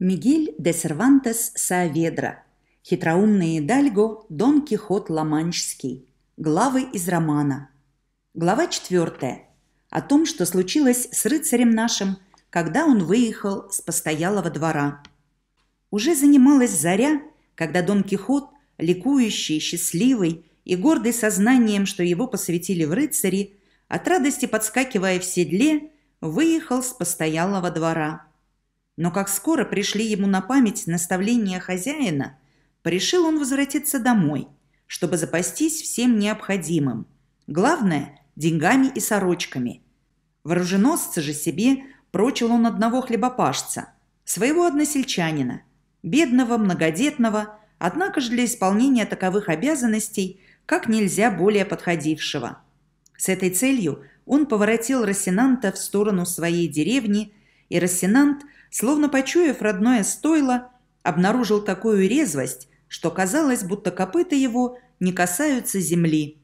Мигель де Сервантес Саведра, хитроумный Идальго Дон Кихот Ламанчский, главы из романа. Глава четвертая. О том, что случилось с рыцарем нашим, когда он выехал с постоялого двора. Уже занималась заря, когда Дон Кихот, ликующий, счастливый и гордый сознанием, что его посвятили в рыцари, от радости подскакивая в седле, выехал с постоялого двора. Но как скоро пришли ему на память наставления хозяина, порешил он возвратиться домой, чтобы запастись всем необходимым. Главное – деньгами и сорочками. Вооруженосца же себе прочил он одного хлебопашца, своего односельчанина, бедного, многодетного, однако же для исполнения таковых обязанностей как нельзя более подходившего. С этой целью он поворотил Рассенанта в сторону своей деревни, и Рассенант – словно почуяв родное стойло, обнаружил такую резвость, что казалось, будто копыта его не касаются земли.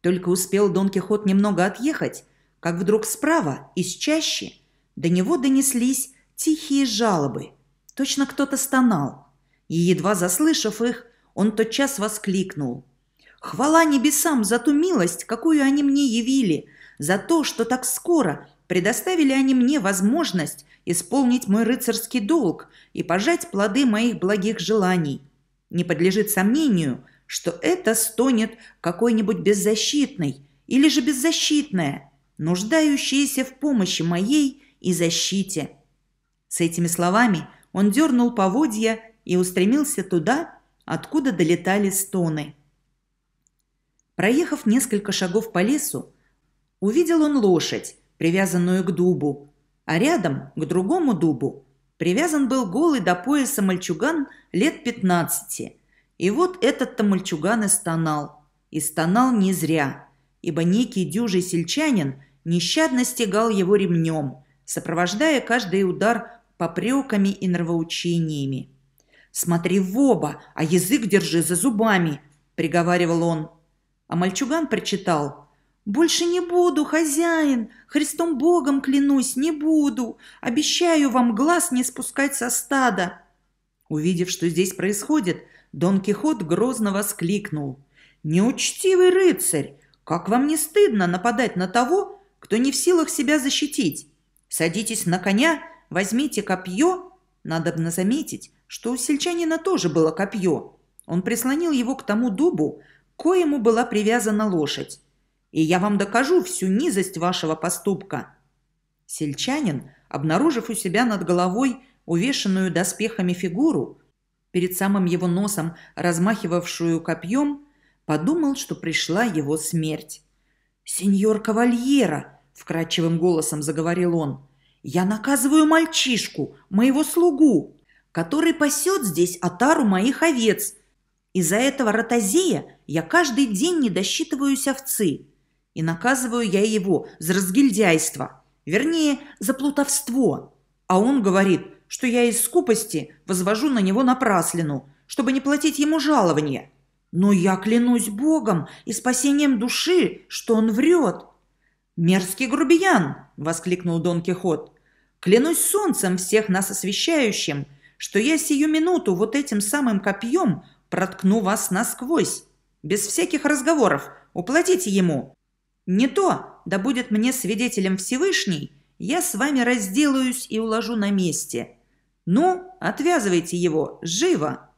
Только успел Дон Кихот немного отъехать, как вдруг справа, из чащи, до него донеслись тихие жалобы. Точно кто-то стонал. И, едва заслышав их, он тотчас воскликнул. «Хвала небесам за ту милость, какую они мне явили, за то, что так скоро предоставили они мне возможность исполнить мой рыцарский долг и пожать плоды моих благих желаний. Не подлежит сомнению, что это стонет какой-нибудь беззащитный или же беззащитная, нуждающаяся в помощи моей и защите. С этими словами он дернул поводья и устремился туда, откуда долетали стоны. Проехав несколько шагов по лесу, увидел он лошадь, привязанную к дубу, а рядом, к другому дубу, привязан был голый до пояса мальчуган лет 15. И вот этот-то мальчуган и стонал. И стонал не зря, ибо некий дюжий сельчанин нещадно стегал его ремнем, сопровождая каждый удар попреками и нравоучениями. «Смотри в оба, а язык держи за зубами!» – приговаривал он. А мальчуган прочитал «Больше не буду, хозяин! Христом Богом клянусь, не буду! Обещаю вам глаз не спускать со стада!» Увидев, что здесь происходит, Дон Кихот грозно воскликнул. «Неучтивый рыцарь! Как вам не стыдно нападать на того, кто не в силах себя защитить? Садитесь на коня, возьмите копье!» Надобно заметить, что у сельчанина тоже было копье. Он прислонил его к тому дубу, к коему была привязана лошадь и я вам докажу всю низость вашего поступка». Сельчанин, обнаружив у себя над головой увешанную доспехами фигуру, перед самым его носом размахивавшую копьем, подумал, что пришла его смерть. «Сеньор Кавальера!» – вкрадчивым голосом заговорил он. «Я наказываю мальчишку, моего слугу, который пасет здесь отару моих овец. Из-за этого ротозея я каждый день не досчитываюсь овцы. И наказываю я его за разгильдяйство, вернее, за плутовство. А он говорит, что я из скупости возвожу на него напраслину, чтобы не платить ему жалование. Но я клянусь Богом и спасением души, что он врет. «Мерзкий грубиян!» – воскликнул Дон Кихот. «Клянусь солнцем всех нас освещающим, что я сию минуту вот этим самым копьем проткну вас насквозь. Без всяких разговоров. Уплатите ему!» Не то, да будет мне свидетелем Всевышний, я с вами разделаюсь и уложу на месте. Ну, отвязывайте его, живо!»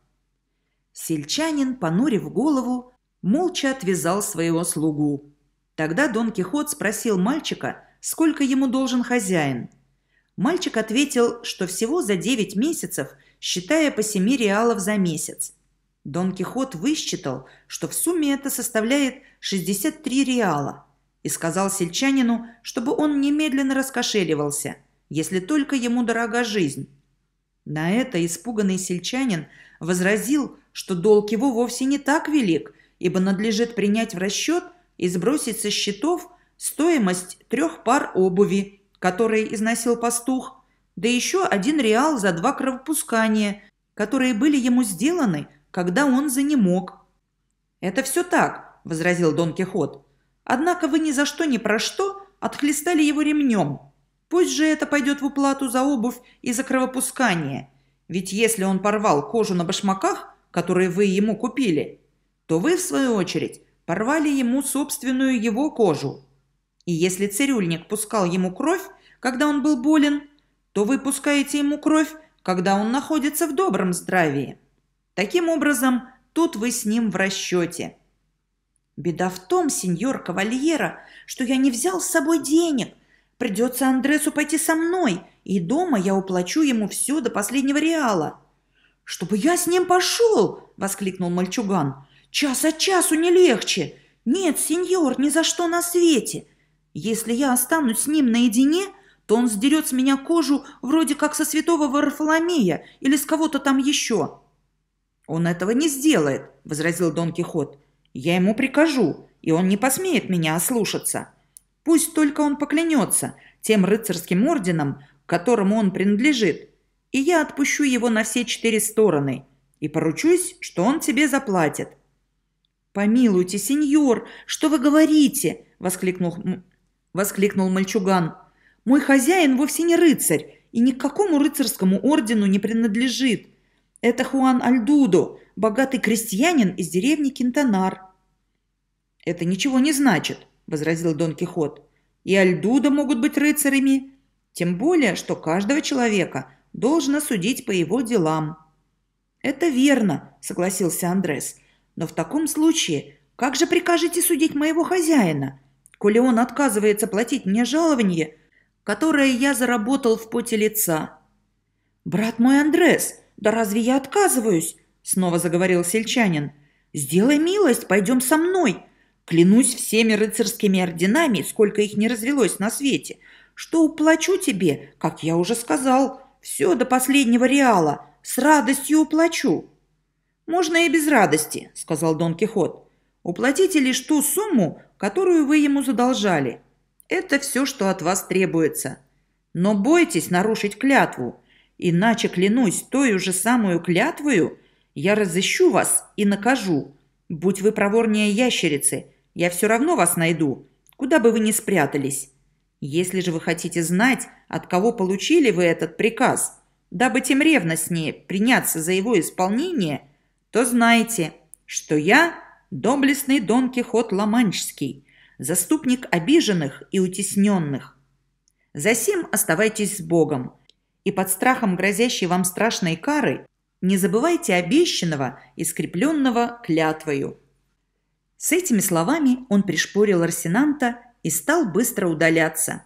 Сельчанин, понурив голову, молча отвязал своего слугу. Тогда Дон Кихот спросил мальчика, сколько ему должен хозяин. Мальчик ответил, что всего за девять месяцев, считая по семи реалов за месяц. Дон Кихот высчитал, что в сумме это составляет 63 реала и сказал сельчанину, чтобы он немедленно раскошеливался, если только ему дорога жизнь. На это испуганный сельчанин возразил, что долг его вовсе не так велик, ибо надлежит принять в расчет и сбросить со счетов стоимость трех пар обуви, которые износил пастух, да еще один реал за два кровопускания, которые были ему сделаны, когда он занемог. «Это все так», – возразил Дон Кихот, Однако вы ни за что ни про что отхлестали его ремнем. Пусть же это пойдет в уплату за обувь и за кровопускание. Ведь если он порвал кожу на башмаках, которые вы ему купили, то вы, в свою очередь, порвали ему собственную его кожу. И если цирюльник пускал ему кровь, когда он был болен, то вы пускаете ему кровь, когда он находится в добром здравии. Таким образом, тут вы с ним в расчете – Беда в том, сеньор Кавальера, что я не взял с собой денег. Придется Андресу пойти со мной, и дома я уплачу ему все до последнего реала. Чтобы я с ним пошел, воскликнул мальчуган. Час от часу не легче. Нет, сеньор, ни за что на свете. Если я останусь с ним наедине, то он сдерет с меня кожу вроде как со святого Варфоломея или с кого-то там еще. Он этого не сделает, возразил Дон Кихот. Я ему прикажу, и он не посмеет меня ослушаться. Пусть только он поклянется тем рыцарским орденом, которому он принадлежит, и я отпущу его на все четыре стороны и поручусь, что он тебе заплатит». «Помилуйте, сеньор, что вы говорите?» – воскликнул, воскликнул мальчуган. «Мой хозяин вовсе не рыцарь и ни к какому рыцарскому ордену не принадлежит. Это Хуан Альдудо, богатый крестьянин из деревни Кентонар. «Это ничего не значит», – возразил Дон Кихот. «И Альдуда могут быть рыцарями, тем более, что каждого человека должно судить по его делам». «Это верно», – согласился Андрес. «Но в таком случае, как же прикажете судить моего хозяина? Коли он отказывается платить мне жалование, которое я заработал в поте лица». «Брат мой Андрес, да разве я отказываюсь?» – снова заговорил сельчанин. «Сделай милость, пойдем со мной. Клянусь всеми рыцарскими орденами, сколько их не развелось на свете, что уплачу тебе, как я уже сказал, все до последнего реала, с радостью уплачу». «Можно и без радости», — сказал Дон Кихот. «Уплатите лишь ту сумму, которую вы ему задолжали. Это все, что от вас требуется. Но бойтесь нарушить клятву, иначе, клянусь, той же самую клятвою я разыщу вас и накажу. Будь вы проворнее ящерицы, я все равно вас найду, куда бы вы ни спрятались. Если же вы хотите знать, от кого получили вы этот приказ, дабы тем ревностнее приняться за его исполнение, то знайте, что я – доблестный Дон Кихот Ламанчский, заступник обиженных и утесненных. Засим оставайтесь с Богом, и под страхом грозящей вам страшной кары не забывайте обещанного и скрепленного клятвою – с этими словами он пришпорил Арсенанта и стал быстро удаляться.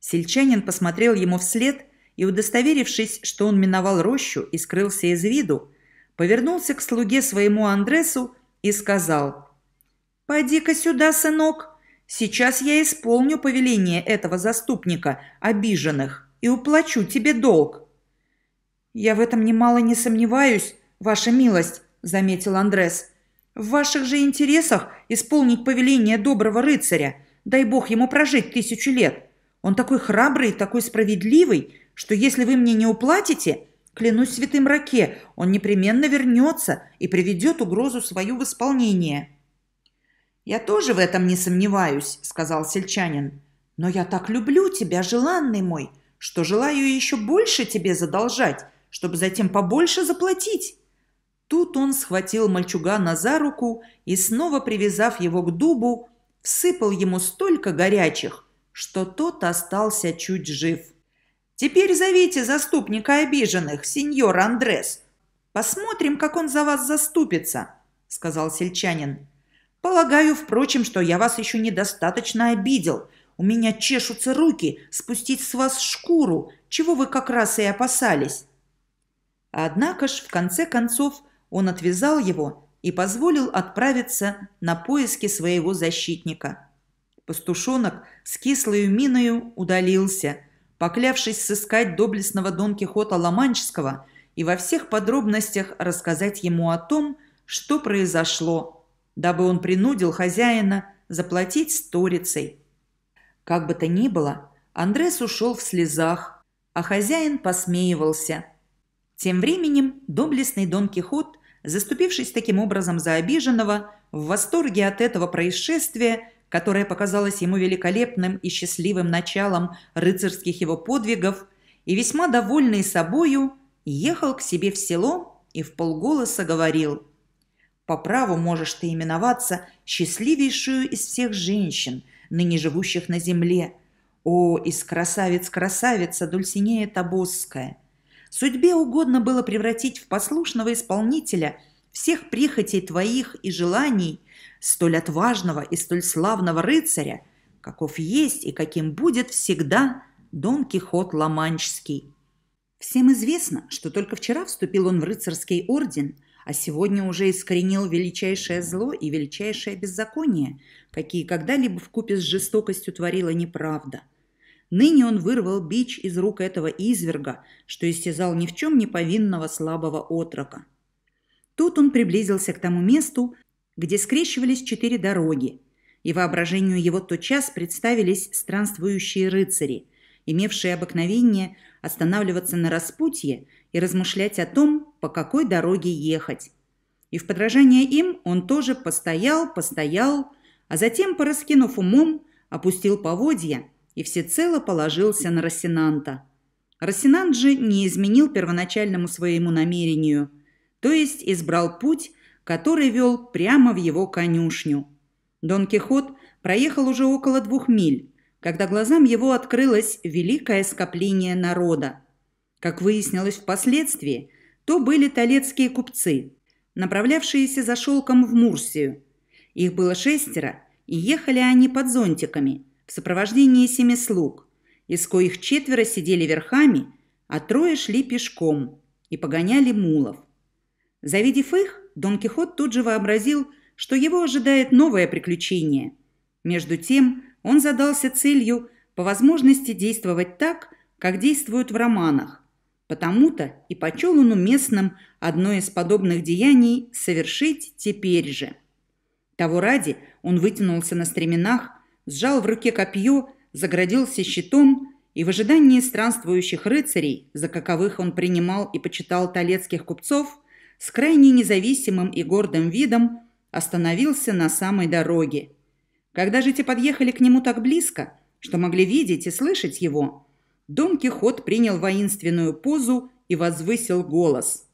Сельчанин посмотрел ему вслед и, удостоверившись, что он миновал рощу и скрылся из виду, повернулся к слуге своему Андресу и сказал «Пойди ка сюда, сынок, сейчас я исполню повеление этого заступника обиженных и уплачу тебе долг». «Я в этом немало не сомневаюсь, ваша милость», — заметил Андрес. В ваших же интересах исполнить повеление доброго рыцаря. Дай бог ему прожить тысячу лет. Он такой храбрый, такой справедливый, что если вы мне не уплатите, клянусь святым Раке, он непременно вернется и приведет угрозу свою в исполнение». «Я тоже в этом не сомневаюсь», — сказал сельчанин. «Но я так люблю тебя, желанный мой, что желаю еще больше тебе задолжать, чтобы затем побольше заплатить». Тут он схватил мальчугана за руку и, снова привязав его к дубу, всыпал ему столько горячих, что тот остался чуть жив. «Теперь зовите заступника обиженных, сеньор Андрес. Посмотрим, как он за вас заступится», — сказал сельчанин. «Полагаю, впрочем, что я вас еще недостаточно обидел. У меня чешутся руки спустить с вас шкуру, чего вы как раз и опасались». Однако ж, в конце концов, он отвязал его и позволил отправиться на поиски своего защитника. Пастушонок с кислою миною удалился, поклявшись сыскать доблестного Дон Кихота Ломанческого и во всех подробностях рассказать ему о том, что произошло, дабы он принудил хозяина заплатить сторицей. Как бы то ни было, Андрес ушел в слезах, а хозяин посмеивался. Тем временем доблестный Дон Кихот Заступившись таким образом за обиженного, в восторге от этого происшествия, которое показалось ему великолепным и счастливым началом рыцарских его подвигов, и весьма довольный собою, ехал к себе в село и в полголоса говорил «По праву можешь ты именоваться счастливейшую из всех женщин, ныне живущих на земле. О, из красавиц красавица Дульсинея Тобосская!» Судьбе угодно было превратить в послушного исполнителя всех прихотей твоих и желаний столь отважного и столь славного рыцаря, каков есть и каким будет всегда Дон Кихот Ламанчский. Всем известно, что только вчера вступил он в рыцарский орден, а сегодня уже искоренил величайшее зло и величайшее беззаконие, какие когда-либо в купе с жестокостью творила неправда – Ныне он вырвал бич из рук этого изверга, что истязал ни в чем не повинного слабого отрока. Тут он приблизился к тому месту, где скрещивались четыре дороги, и воображению его тотчас представились странствующие рыцари, имевшие обыкновение останавливаться на распутье и размышлять о том, по какой дороге ехать. И в подражание им он тоже постоял, постоял, а затем, пораскинув умом, опустил поводья – и всецело положился на Рассенанта. Рассенант же не изменил первоначальному своему намерению, то есть избрал путь, который вел прямо в его конюшню. Дон Кихот проехал уже около двух миль, когда глазам его открылось великое скопление народа. Как выяснилось впоследствии, то были талецкие купцы, направлявшиеся за шелком в Мурсию. Их было шестеро, и ехали они под зонтиками – в сопровождении семи слуг, из коих четверо сидели верхами, а трое шли пешком и погоняли мулов. Завидев их, Дон Кихот тут же вообразил, что его ожидает новое приключение. Между тем он задался целью по возможности действовать так, как действуют в романах. Потому-то и почел он уместным одно из подобных деяний совершить теперь же. Того ради он вытянулся на стременах, сжал в руке копье, заградился щитом и в ожидании странствующих рыцарей, за каковых он принимал и почитал талецких купцов, с крайне независимым и гордым видом остановился на самой дороге. Когда же те подъехали к нему так близко, что могли видеть и слышать его, Дон Кихот принял воинственную позу и возвысил голос.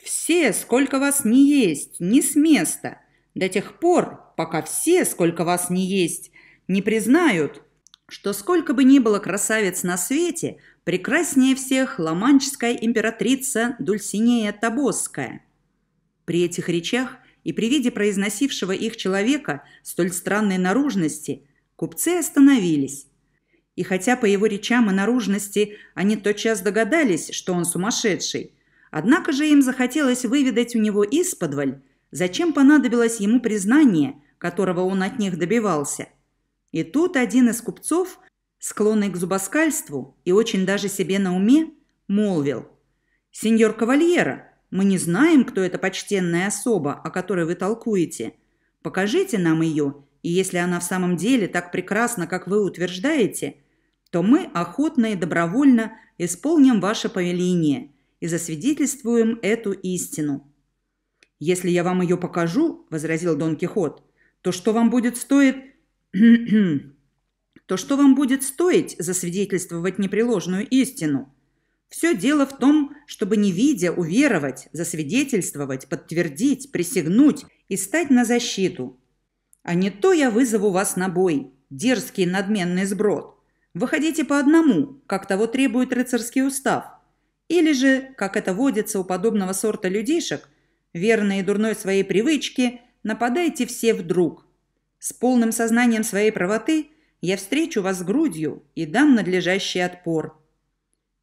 «Все, сколько вас не есть, не с места, до тех пор, пока все, сколько вас не есть, не признают, что сколько бы ни было красавиц на свете, прекраснее всех ломанческая императрица Дульсинея Тобосская. При этих речах и при виде произносившего их человека столь странной наружности купцы остановились. И хотя по его речам и наружности они тотчас догадались, что он сумасшедший, однако же им захотелось выведать у него исподволь, зачем понадобилось ему признание – которого он от них добивался. И тут один из купцов, склонный к зубоскальству и очень даже себе на уме, молвил. «Сеньор Кавальера, мы не знаем, кто эта почтенная особа, о которой вы толкуете. Покажите нам ее, и если она в самом деле так прекрасна, как вы утверждаете, то мы охотно и добровольно исполним ваше повеление и засвидетельствуем эту истину». «Если я вам ее покажу», — возразил Дон Кихот, то что вам будет стоить... то что вам будет стоить засвидетельствовать непреложную истину? Все дело в том, чтобы не видя уверовать, засвидетельствовать, подтвердить, присягнуть и стать на защиту. А не то я вызову вас на бой, дерзкий надменный сброд. Выходите по одному, как того требует рыцарский устав. Или же, как это водится у подобного сорта людишек, верные дурной своей привычке – Нападайте все вдруг. С полным сознанием своей правоты я встречу вас грудью и дам надлежащий отпор.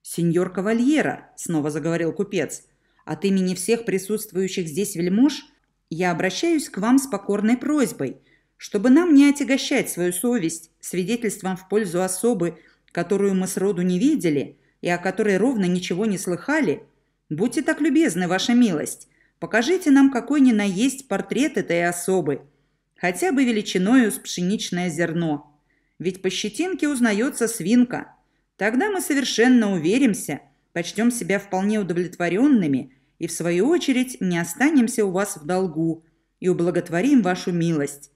«Сеньор Кавальера», — снова заговорил купец, — «от имени всех присутствующих здесь вельмож я обращаюсь к вам с покорной просьбой, чтобы нам не отягощать свою совесть свидетельством в пользу особы, которую мы сроду не видели и о которой ровно ничего не слыхали. Будьте так любезны, ваша милость, Покажите нам какой ни на есть портрет этой особы, хотя бы величиною с пшеничное зерно. Ведь по щетинке узнается свинка. Тогда мы совершенно уверимся, почтем себя вполне удовлетворенными и, в свою очередь, не останемся у вас в долгу и ублаготворим вашу милость.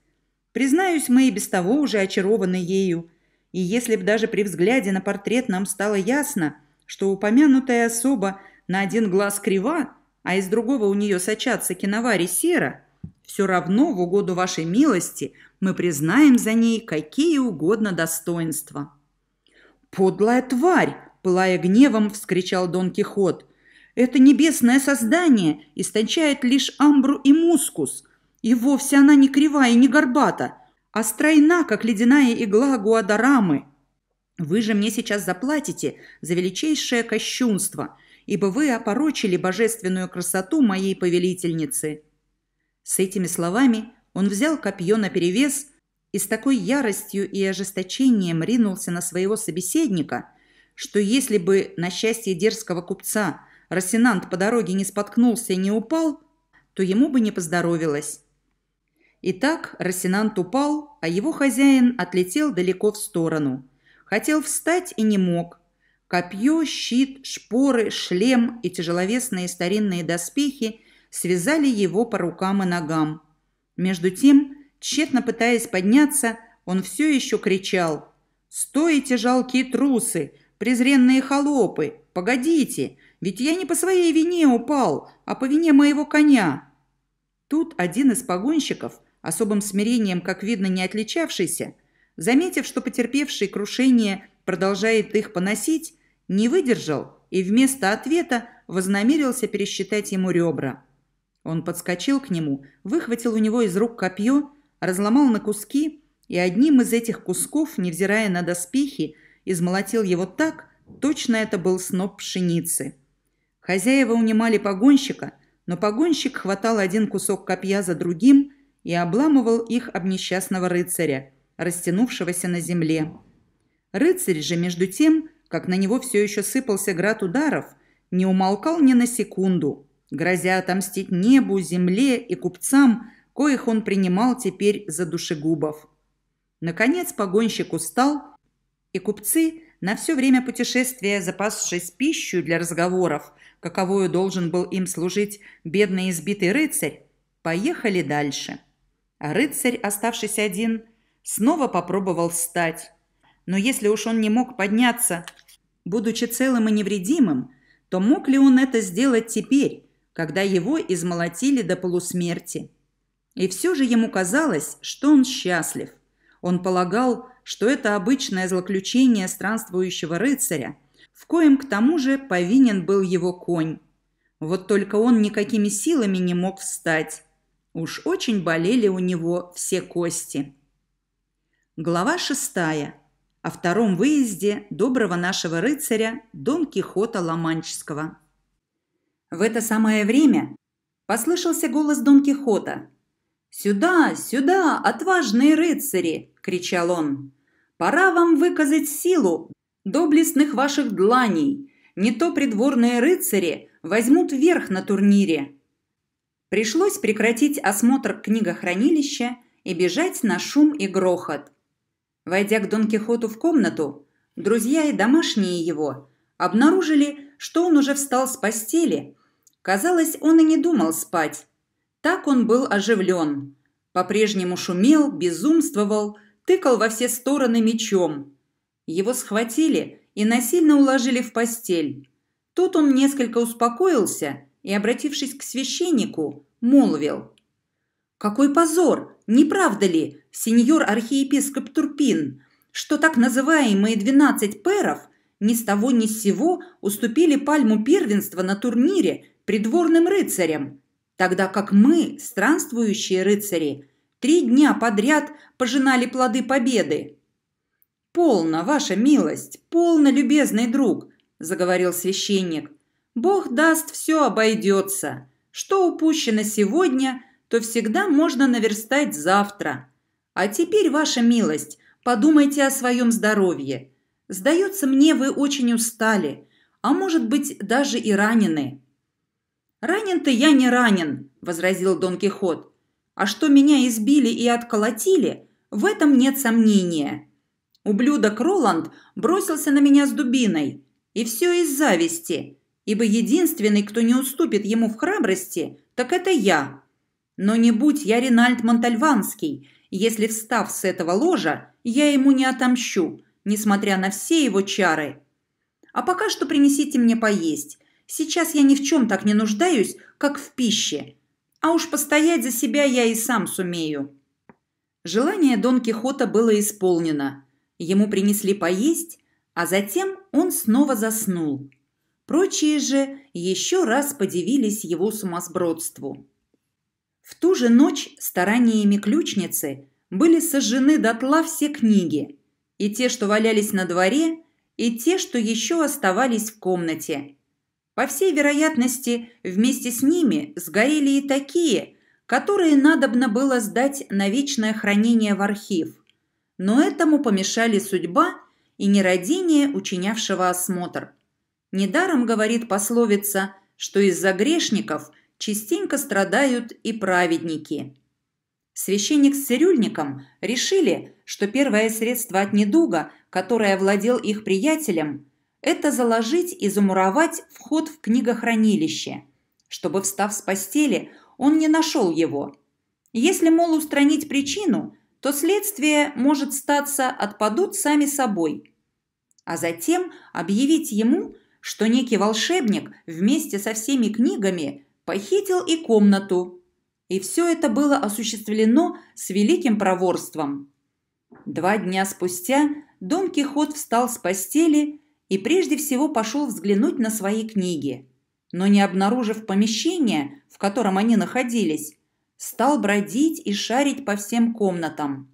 Признаюсь, мы и без того уже очарованы ею, и если б даже при взгляде на портрет нам стало ясно, что упомянутая особа на один глаз крива, а из другого у нее сочатся киновари сера, все равно в угоду вашей милости мы признаем за ней какие угодно достоинства». «Подлая тварь!» – пылая гневом, вскричал Дон Кихот. «Это небесное создание истончает лишь амбру и мускус, и вовсе она не кривая и не горбата, а стройна, как ледяная игла гуадарамы. Вы же мне сейчас заплатите за величайшее кощунство – ибо вы опорочили божественную красоту моей повелительницы». С этими словами он взял копье наперевес и с такой яростью и ожесточением ринулся на своего собеседника, что если бы на счастье дерзкого купца Росинант по дороге не споткнулся и не упал, то ему бы не поздоровилось. Итак, Росинант упал, а его хозяин отлетел далеко в сторону. Хотел встать и не мог, Копье, щит, шпоры, шлем и тяжеловесные старинные доспехи связали его по рукам и ногам. Между тем, тщетно пытаясь подняться, он все еще кричал «Стойте, жалкие трусы, презренные холопы, погодите, ведь я не по своей вине упал, а по вине моего коня». Тут один из погонщиков, особым смирением, как видно, не отличавшийся, заметив, что потерпевший крушение продолжает их поносить, не выдержал и вместо ответа вознамерился пересчитать ему ребра. Он подскочил к нему, выхватил у него из рук копье, разломал на куски и одним из этих кусков, невзирая на доспехи, измолотил его так, точно это был сноп пшеницы. Хозяева унимали погонщика, но погонщик хватал один кусок копья за другим и обламывал их об несчастного рыцаря, растянувшегося на земле. Рыцарь же, между тем, как на него все еще сыпался град ударов, не умолкал ни на секунду, грозя отомстить небу, земле и купцам, коих он принимал теперь за душегубов. Наконец погонщик устал, и купцы, на все время путешествия запасшись пищу для разговоров, каковую должен был им служить бедный избитый рыцарь, поехали дальше. А рыцарь, оставшись один, снова попробовал встать. Но если уж он не мог подняться, будучи целым и невредимым, то мог ли он это сделать теперь, когда его измолотили до полусмерти? И все же ему казалось, что он счастлив. Он полагал, что это обычное злоключение странствующего рыцаря, в коем к тому же повинен был его конь. Вот только он никакими силами не мог встать. Уж очень болели у него все кости. Глава шестая о втором выезде доброго нашего рыцаря Дон Кихота Ламанческого. В это самое время послышался голос Дон Кихота. «Сюда, сюда, отважные рыцари!» – кричал он. «Пора вам выказать силу доблестных ваших дланей. Не то придворные рыцари возьмут верх на турнире». Пришлось прекратить осмотр книгохранилища и бежать на шум и грохот – Войдя к Дон Кихоту в комнату, друзья и домашние его обнаружили, что он уже встал с постели. Казалось, он и не думал спать. Так он был оживлен. По-прежнему шумел, безумствовал, тыкал во все стороны мечом. Его схватили и насильно уложили в постель. Тут он несколько успокоился и, обратившись к священнику, молвил. «Какой позор! Не правда ли? сеньор-архиепископ Турпин, что так называемые 12 пэров ни с того ни с сего уступили пальму первенства на турнире придворным рыцарям, тогда как мы, странствующие рыцари, три дня подряд пожинали плоды победы. «Полно, ваша милость, полно, любезный друг», – заговорил священник. «Бог даст, все обойдется. Что упущено сегодня, то всегда можно наверстать завтра. А теперь, ваша милость, подумайте о своем здоровье. Сдается мне, вы очень устали, а может быть, даже и ранены». «Ранен-то я не ранен», – возразил Дон Кихот. «А что меня избили и отколотили, в этом нет сомнения. Ублюдок Роланд бросился на меня с дубиной, и все из зависти, ибо единственный, кто не уступит ему в храбрости, так это я. Но не будь я Ринальд Монтальванский, если встав с этого ложа, я ему не отомщу, несмотря на все его чары. А пока что принесите мне поесть. Сейчас я ни в чем так не нуждаюсь, как в пище. А уж постоять за себя я и сам сумею». Желание Дон Кихота было исполнено. Ему принесли поесть, а затем он снова заснул. Прочие же еще раз подивились его сумасбродству. В ту же ночь стараниями ключницы были сожжены дотла все книги, и те, что валялись на дворе, и те, что еще оставались в комнате. По всей вероятности, вместе с ними сгорели и такие, которые надобно было сдать на вечное хранение в архив. Но этому помешали судьба и нерадение учинявшего осмотр. Недаром говорит пословица, что из-за грешников – частенько страдают и праведники. Священник с цирюльником решили, что первое средство от недуга, которое владел их приятелем, это заложить и замуровать вход в книгохранилище, чтобы, встав с постели, он не нашел его. Если, мол, устранить причину, то следствие может статься отпадут сами собой. А затем объявить ему, что некий волшебник вместе со всеми книгами – похитил и комнату. И все это было осуществлено с великим проворством. Два дня спустя Дон Кихот встал с постели и прежде всего пошел взглянуть на свои книги. Но не обнаружив помещения, в котором они находились, стал бродить и шарить по всем комнатам.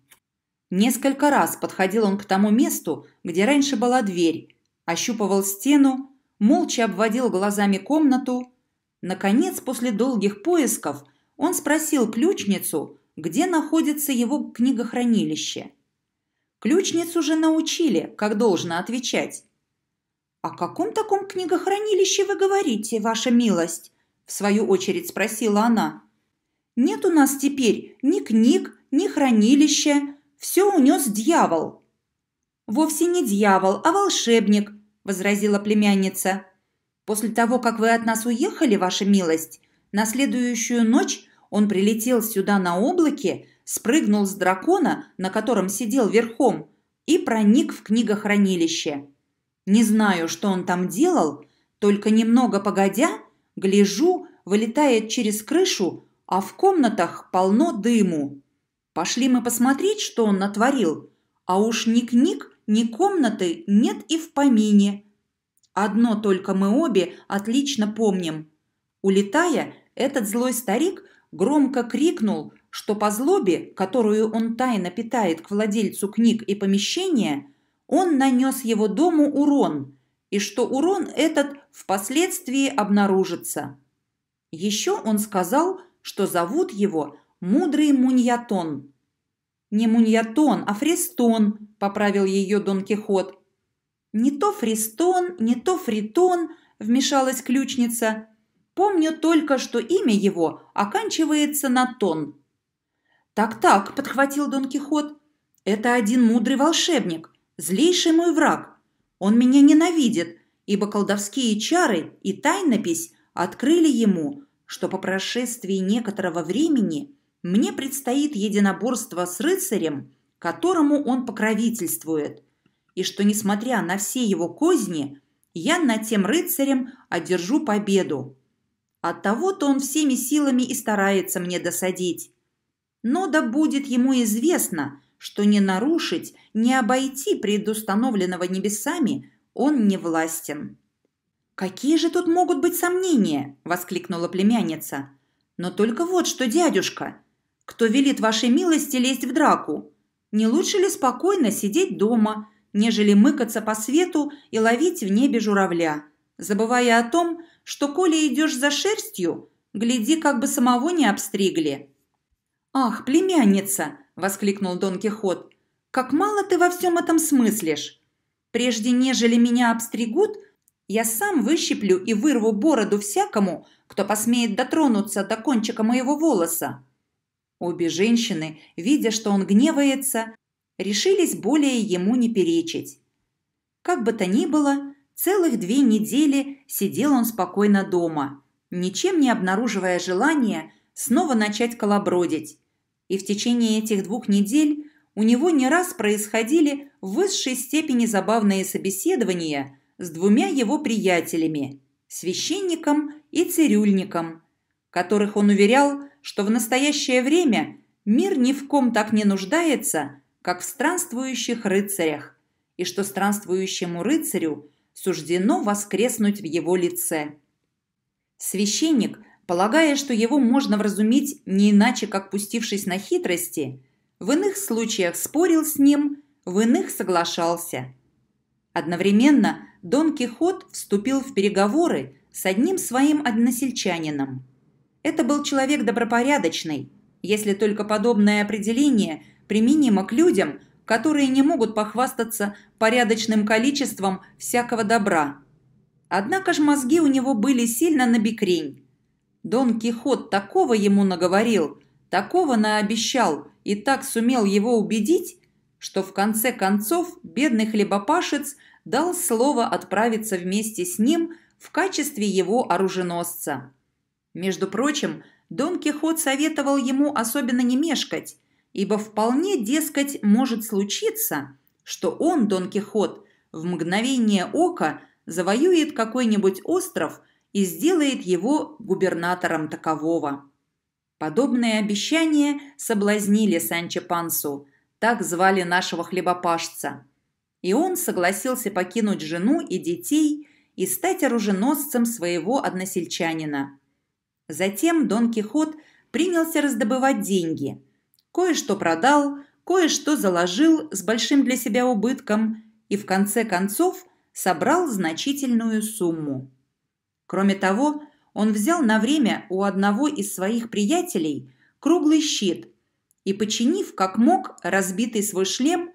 Несколько раз подходил он к тому месту, где раньше была дверь, ощупывал стену, молча обводил глазами комнату Наконец, после долгих поисков, он спросил ключницу, где находится его книгохранилище. Ключницу же научили, как должно отвечать. «О каком таком книгохранилище вы говорите, ваша милость?» – в свою очередь спросила она. «Нет у нас теперь ни книг, ни хранилища. Все унес дьявол». «Вовсе не дьявол, а волшебник», – возразила племянница. После того, как вы от нас уехали, ваша милость, на следующую ночь он прилетел сюда на облаке, спрыгнул с дракона, на котором сидел верхом, и проник в книгохранилище. Не знаю, что он там делал, только немного погодя, гляжу, вылетает через крышу, а в комнатах полно дыму. Пошли мы посмотреть, что он натворил, а уж ни книг, ни комнаты нет и в помине. Одно только мы обе отлично помним. Улетая, этот злой старик громко крикнул, что по злобе, которую он тайно питает к владельцу книг и помещения, он нанес его дому урон, и что урон этот впоследствии обнаружится. Еще он сказал, что зовут его «Мудрый Муньятон». «Не Муньятон, а Фрестон», – поправил ее Дон Кихот – «Не то Фристон, не то Фритон», – вмешалась ключница. «Помню только, что имя его оканчивается на «тон». «Так-так», – подхватил Дон Кихот, – «это один мудрый волшебник, злейший мой враг. Он меня ненавидит, ибо колдовские чары и тайнопись открыли ему, что по прошествии некоторого времени мне предстоит единоборство с рыцарем, которому он покровительствует и что, несмотря на все его козни, я над тем рыцарем одержу победу. Оттого-то он всеми силами и старается мне досадить. Но да будет ему известно, что не нарушить, не обойти предустановленного небесами он не властен. «Какие же тут могут быть сомнения?» – воскликнула племянница. «Но только вот что, дядюшка, кто велит вашей милости лезть в драку? Не лучше ли спокойно сидеть дома, нежели мыкаться по свету и ловить в небе журавля, забывая о том, что коли идешь за шерстью, гляди, как бы самого не обстригли. «Ах, племянница!» – воскликнул Дон Кихот. «Как мало ты во всем этом смыслишь! Прежде нежели меня обстригут, я сам выщиплю и вырву бороду всякому, кто посмеет дотронуться до кончика моего волоса». Обе женщины, видя, что он гневается, решились более ему не перечить. Как бы то ни было, целых две недели сидел он спокойно дома, ничем не обнаруживая желания снова начать колобродить. И в течение этих двух недель у него не раз происходили в высшей степени забавные собеседования с двумя его приятелями – священником и цирюльником, которых он уверял, что в настоящее время мир ни в ком так не нуждается – как в странствующих рыцарях, и что странствующему рыцарю суждено воскреснуть в его лице. Священник, полагая, что его можно вразумить не иначе, как пустившись на хитрости, в иных случаях спорил с ним, в иных соглашался. Одновременно Дон Кихот вступил в переговоры с одним своим односельчанином. Это был человек добропорядочный, если только подобное определение – применимо к людям, которые не могут похвастаться порядочным количеством всякого добра. Однако ж мозги у него были сильно набекрень. Дон Кихот такого ему наговорил, такого наобещал и так сумел его убедить, что в конце концов бедный хлебопашец дал слово отправиться вместе с ним в качестве его оруженосца. Между прочим, Дон Кихот советовал ему особенно не мешкать, ибо вполне, дескать, может случиться, что он, Дон Кихот, в мгновение ока завоюет какой-нибудь остров и сделает его губернатором такового. Подобные обещания соблазнили Санчо Пансу, так звали нашего хлебопашца. И он согласился покинуть жену и детей и стать оруженосцем своего односельчанина. Затем Дон Кихот принялся раздобывать деньги – кое-что продал, кое-что заложил с большим для себя убытком и в конце концов собрал значительную сумму. Кроме того, он взял на время у одного из своих приятелей круглый щит и, починив как мог разбитый свой шлем,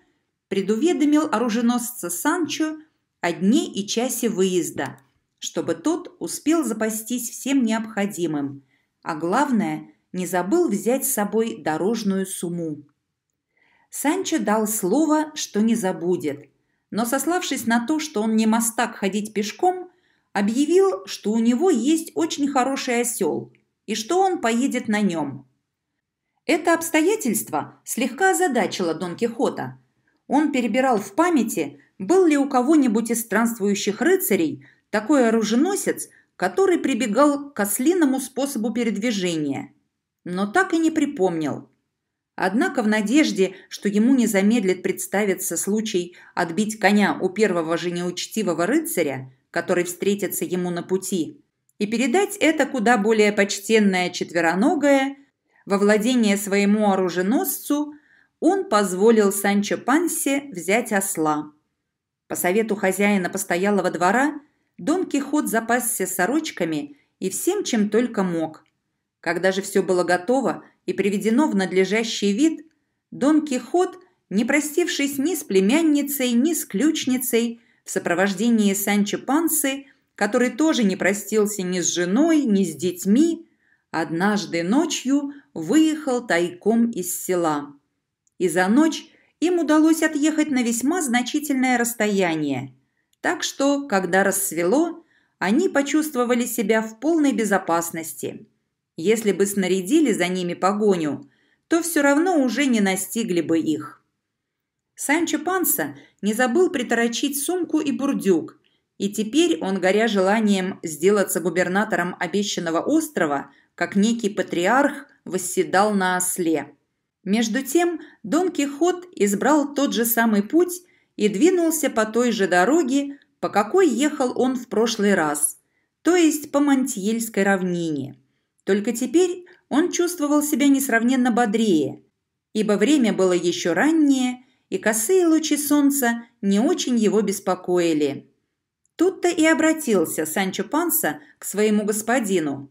предуведомил оруженосца Санчо о дне и часе выезда, чтобы тот успел запастись всем необходимым, а главное – не забыл взять с собой дорожную сумму. Санчо дал слово, что не забудет, но, сославшись на то, что он не мастак ходить пешком, объявил, что у него есть очень хороший осел и что он поедет на нем. Это обстоятельство слегка озадачило Дон Кихота. Он перебирал в памяти, был ли у кого-нибудь из странствующих рыцарей такой оруженосец, который прибегал к ослиному способу передвижения – но так и не припомнил. Однако в надежде, что ему не замедлит представиться случай отбить коня у первого же неучтивого рыцаря, который встретится ему на пути, и передать это куда более почтенное четвероногое во владение своему оруженосцу, он позволил Санчо Пансе взять осла. По совету хозяина постоялого двора Дон Кихот запасся сорочками и всем, чем только мог, когда же все было готово и приведено в надлежащий вид, Дон Кихот, не простившись ни с племянницей, ни с ключницей, в сопровождении Санчо Пансы, который тоже не простился ни с женой, ни с детьми, однажды ночью выехал тайком из села. И за ночь им удалось отъехать на весьма значительное расстояние. Так что, когда рассвело, они почувствовали себя в полной безопасности – если бы снарядили за ними погоню, то все равно уже не настигли бы их. Санчо Панса не забыл приторочить сумку и бурдюк, и теперь он, горя желанием сделаться губернатором обещанного острова, как некий патриарх, восседал на осле. Между тем Дон Кихот избрал тот же самый путь и двинулся по той же дороге, по какой ехал он в прошлый раз, то есть по Монтьельской равнине. Только теперь он чувствовал себя несравненно бодрее, ибо время было еще раннее, и косые лучи солнца не очень его беспокоили. Тут-то и обратился Санчо Панса к своему господину.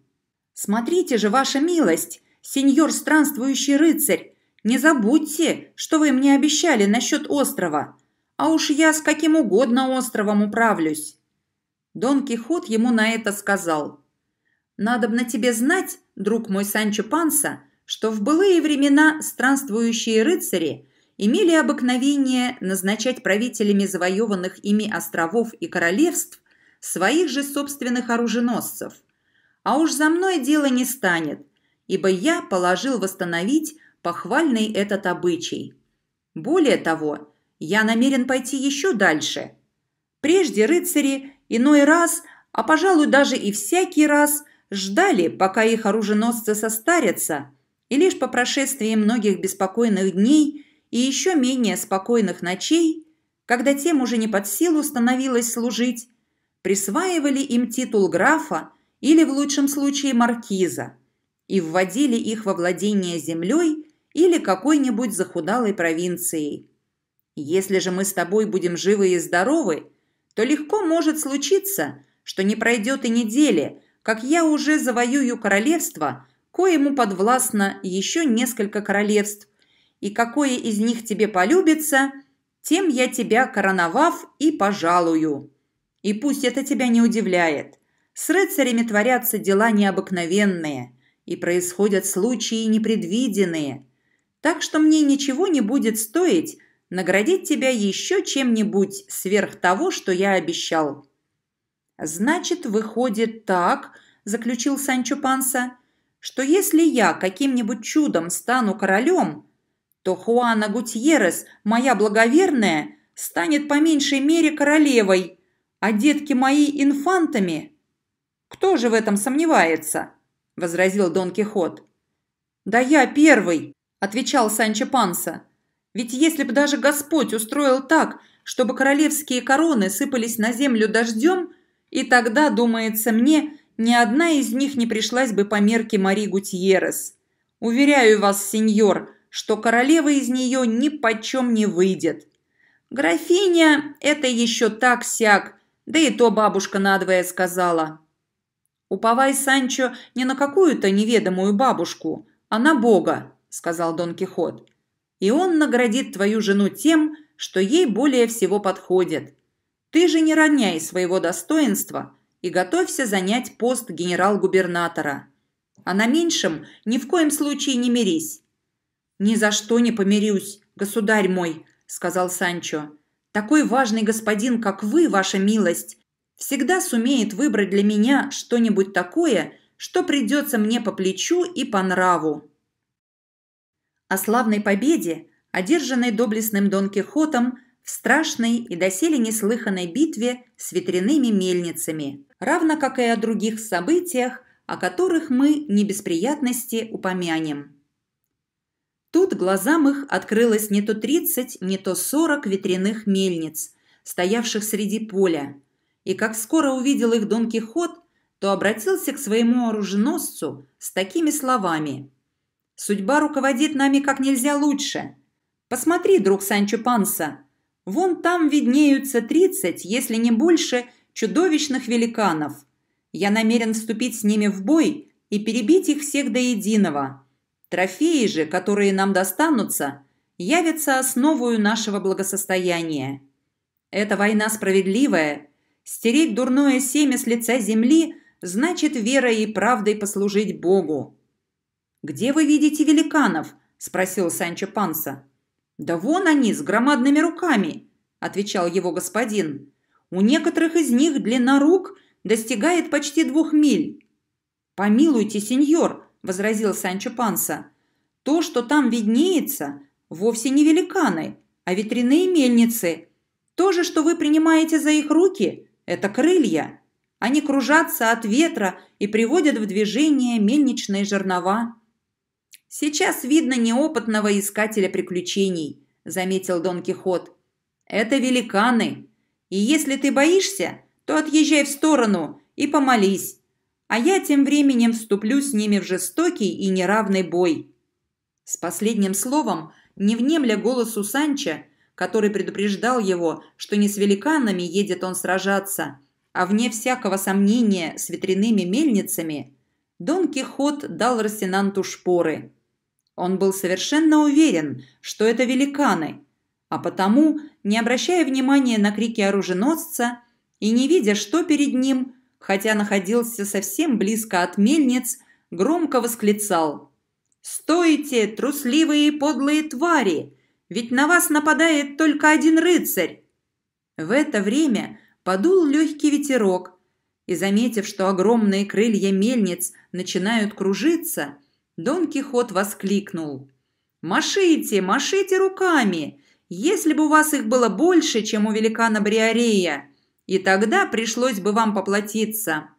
«Смотрите же, ваша милость, сеньор странствующий рыцарь, не забудьте, что вы мне обещали насчет острова, а уж я с каким угодно островом управлюсь». Дон Кихот ему на это сказал – Надобно тебе знать, друг мой Санчо Панса, что в былые времена странствующие рыцари имели обыкновение назначать правителями завоеванных ими островов и королевств своих же собственных оруженосцев. А уж за мной дело не станет, ибо я положил восстановить похвальный этот обычай. Более того, я намерен пойти еще дальше. Прежде рыцари иной раз, а пожалуй даже и всякий раз – ждали, пока их оруженосцы состарятся, и лишь по прошествии многих беспокойных дней и еще менее спокойных ночей, когда тем уже не под силу становилось служить, присваивали им титул графа или, в лучшем случае, маркиза, и вводили их во владение землей или какой-нибудь захудалой провинцией. Если же мы с тобой будем живы и здоровы, то легко может случиться, что не пройдет и недели – как я уже завоюю королевство, коему подвластно еще несколько королевств, и какое из них тебе полюбится, тем я тебя, короновав, и пожалую. И пусть это тебя не удивляет. С рыцарями творятся дела необыкновенные, и происходят случаи непредвиденные. Так что мне ничего не будет стоить наградить тебя еще чем-нибудь сверх того, что я обещал. Значит, выходит так, заключил Санчо Панса, что если я каким-нибудь чудом стану королем, то Хуана Гутьеррес, моя благоверная, станет по меньшей мере королевой, а детки мои инфантами. Кто же в этом сомневается? возразил Дон Кихот. Да я первый, отвечал Санчо Панса. Ведь если бы даже Господь устроил так, чтобы королевские короны сыпались на землю дождем, и тогда, думается мне, ни одна из них не пришлась бы по мерке Мари Гутьеррес. Уверяю вас, сеньор, что королева из нее ни почем не выйдет. Графиня – это еще так-сяк, да и то бабушка надвое сказала. «Уповай, Санчо, не на какую-то неведомую бабушку, а на Бога», – сказал Дон Кихот. «И он наградит твою жену тем, что ей более всего подходит. Ты же не роняй своего достоинства и готовься занять пост генерал-губернатора. А на меньшем ни в коем случае не мирись. «Ни за что не помирюсь, государь мой», – сказал Санчо. «Такой важный господин, как вы, ваша милость, всегда сумеет выбрать для меня что-нибудь такое, что придется мне по плечу и по нраву». О славной победе, одержанной доблестным Дон Кихотом, в страшной и доселе неслыханной битве с ветряными мельницами, равно как и о других событиях, о которых мы не без приятности упомянем. Тут глазам их открылось не то 30, не то 40 ветряных мельниц, стоявших среди поля. И как скоро увидел их Дон Кихот, то обратился к своему оруженосцу с такими словами. «Судьба руководит нами как нельзя лучше. Посмотри, друг Санчо Панса, Вон там виднеются тридцать, если не больше, чудовищных великанов. Я намерен вступить с ними в бой и перебить их всех до единого. Трофеи же, которые нам достанутся, явятся основою нашего благосостояния. Эта война справедливая. Стереть дурное семя с лица земли значит верой и правдой послужить Богу. «Где вы видите великанов?» – спросил Санчо Панса. «Да вон они, с громадными руками!» – отвечал его господин. «У некоторых из них длина рук достигает почти двух миль». «Помилуйте, сеньор!» – возразил Санчо Панса. «То, что там виднеется, вовсе не великаны, а ветряные мельницы. То же, что вы принимаете за их руки, это крылья. Они кружатся от ветра и приводят в движение мельничные жернова». «Сейчас видно неопытного искателя приключений», – заметил Дон Кихот. «Это великаны. И если ты боишься, то отъезжай в сторону и помолись, а я тем временем вступлю с ними в жестокий и неравный бой». С последним словом, не внемля голосу Санча, который предупреждал его, что не с великанами едет он сражаться, а вне всякого сомнения с ветряными мельницами, Дон Кихот дал Росинанту шпоры – он был совершенно уверен, что это великаны, а потому, не обращая внимания на крики оруженосца и не видя, что перед ним, хотя находился совсем близко от мельниц, громко восклицал «Стойте, трусливые и подлые твари! Ведь на вас нападает только один рыцарь!» В это время подул легкий ветерок, и, заметив, что огромные крылья мельниц начинают кружиться – Дон Кихот воскликнул. «Машите, машите руками! Если бы у вас их было больше, чем у великана Бриарея, и тогда пришлось бы вам поплатиться!»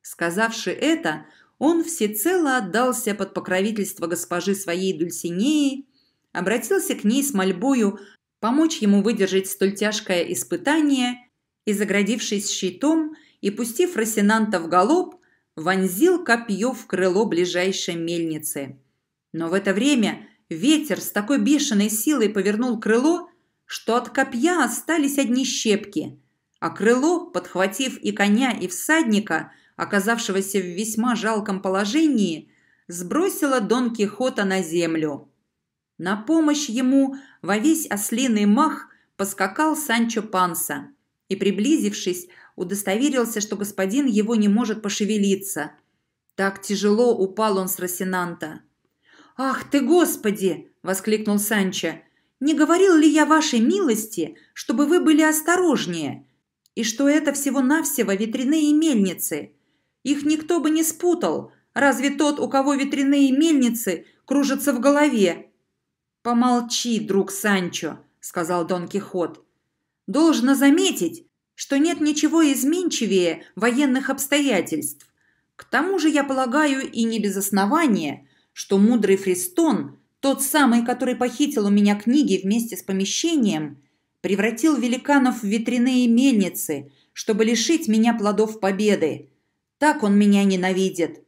Сказавши это, он всецело отдался под покровительство госпожи своей Дульсинеи, обратился к ней с мольбою помочь ему выдержать столь тяжкое испытание и, заградившись щитом и пустив Росинанта в галоп, вонзил копье в крыло ближайшей мельницы. Но в это время ветер с такой бешеной силой повернул крыло, что от копья остались одни щепки, а крыло, подхватив и коня, и всадника, оказавшегося в весьма жалком положении, сбросило Дон Кихота на землю. На помощь ему во весь ослиный мах поскакал Санчо Панса – и, приблизившись, удостоверился, что господин его не может пошевелиться. Так тяжело упал он с Росинанта. «Ах ты, Господи!» – воскликнул Санчо. «Не говорил ли я вашей милости, чтобы вы были осторожнее, и что это всего-навсего ветряные мельницы? Их никто бы не спутал, разве тот, у кого ветряные мельницы, кружатся в голове?» «Помолчи, друг Санчо», – сказал Дон Кихот. Должно заметить, что нет ничего изменчивее военных обстоятельств. К тому же, я полагаю, и не без основания, что мудрый Фристон, тот самый, который похитил у меня книги вместе с помещением, превратил великанов в ветряные мельницы, чтобы лишить меня плодов победы. Так он меня ненавидит.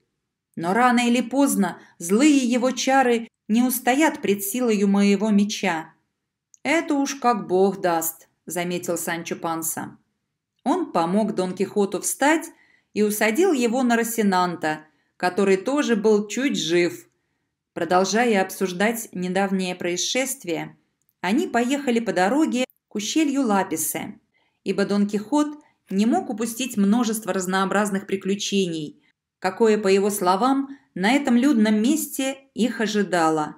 Но рано или поздно злые его чары не устоят пред силою моего меча. Это уж как бог даст. – заметил Санчо Панса. Он помог Дон Кихоту встать и усадил его на Росинанта, который тоже был чуть жив. Продолжая обсуждать недавнее происшествие, они поехали по дороге к ущелью Лаписе, ибо Дон Кихот не мог упустить множество разнообразных приключений, какое, по его словам, на этом людном месте их ожидало.